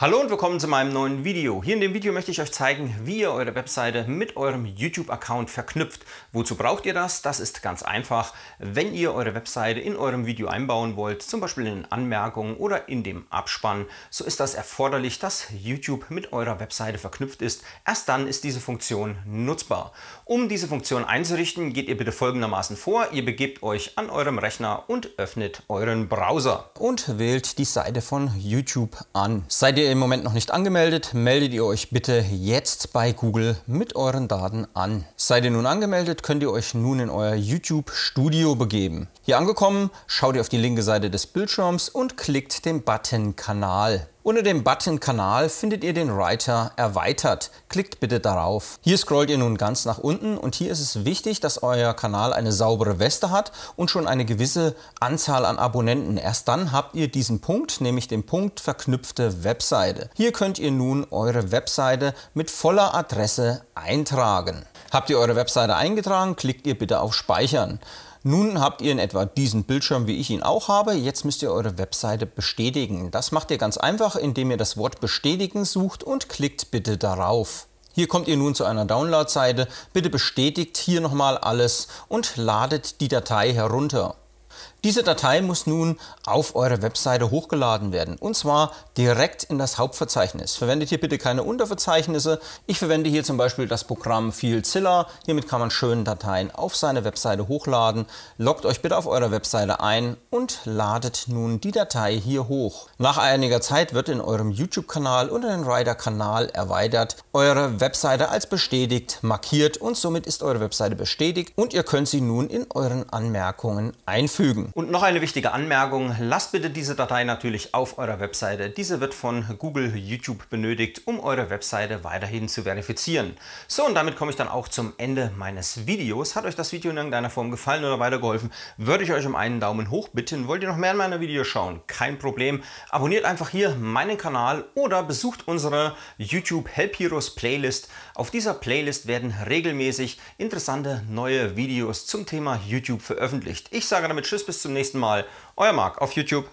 Hallo und willkommen zu meinem neuen Video. Hier in dem Video möchte ich euch zeigen, wie ihr eure Webseite mit eurem YouTube-Account verknüpft. Wozu braucht ihr das? Das ist ganz einfach. Wenn ihr eure Webseite in eurem Video einbauen wollt, zum Beispiel in den Anmerkungen oder in dem Abspann, so ist das erforderlich, dass YouTube mit eurer Webseite verknüpft ist. Erst dann ist diese Funktion nutzbar. Um diese Funktion einzurichten, geht ihr bitte folgendermaßen vor. Ihr begebt euch an eurem Rechner und öffnet euren Browser und wählt die Seite von YouTube an. Seid ihr ihr im Moment noch nicht angemeldet, meldet ihr euch bitte jetzt bei Google mit euren Daten an. Seid ihr nun angemeldet, könnt ihr euch nun in euer YouTube Studio begeben. Hier angekommen, schaut ihr auf die linke Seite des Bildschirms und klickt den Button Kanal. Unter dem Button Kanal findet ihr den Writer Erweitert. Klickt bitte darauf. Hier scrollt ihr nun ganz nach unten und hier ist es wichtig, dass euer Kanal eine saubere Weste hat und schon eine gewisse Anzahl an Abonnenten. Erst dann habt ihr diesen Punkt, nämlich den Punkt Verknüpfte Webseite. Hier könnt ihr nun eure Webseite mit voller Adresse eintragen. Habt ihr eure Webseite eingetragen, klickt ihr bitte auf Speichern. Nun habt ihr in etwa diesen Bildschirm, wie ich ihn auch habe. Jetzt müsst ihr eure Webseite bestätigen. Das macht ihr ganz einfach, indem ihr das Wort bestätigen sucht und klickt bitte darauf. Hier kommt ihr nun zu einer Download-Seite. Bitte bestätigt hier nochmal alles und ladet die Datei herunter. Diese Datei muss nun auf eure Webseite hochgeladen werden und zwar direkt in das Hauptverzeichnis. Verwendet hier bitte keine Unterverzeichnisse. Ich verwende hier zum Beispiel das Programm FileZilla. Hiermit kann man schöne Dateien auf seine Webseite hochladen. Loggt euch bitte auf eurer Webseite ein und ladet nun die Datei hier hoch. Nach einiger Zeit wird in eurem YouTube-Kanal und in den Rider-Kanal erweitert eure Webseite als bestätigt markiert und somit ist eure Webseite bestätigt und ihr könnt sie nun in euren Anmerkungen einfügen. Und noch eine wichtige Anmerkung, lasst bitte diese Datei natürlich auf eurer Webseite. Diese wird von Google YouTube benötigt, um eure Webseite weiterhin zu verifizieren. So, und damit komme ich dann auch zum Ende meines Videos. Hat euch das Video in irgendeiner Form gefallen oder weitergeholfen, würde ich euch um einen Daumen hoch bitten. Wollt ihr noch mehr in meiner Videos schauen? Kein Problem. Abonniert einfach hier meinen Kanal oder besucht unsere YouTube Help Heroes Playlist. Auf dieser Playlist werden regelmäßig interessante neue Videos zum Thema YouTube veröffentlicht. Ich sage damit Tschüss, bis bis zum nächsten Mal. Euer Marc auf YouTube.